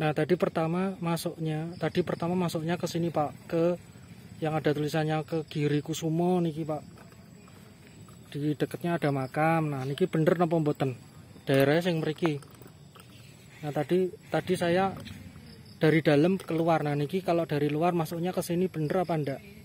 Nah tadi pertama masuknya, tadi pertama masuknya ke sini pak, ke yang ada tulisannya ke Giri Kusumo niki pak. Di dekatnya ada makam. Nah niki bener napa mboten? Daerah yang meriki. Nah tadi tadi saya dari dalam keluar. Nah niki kalau dari luar masuknya ke sini bener apa ndak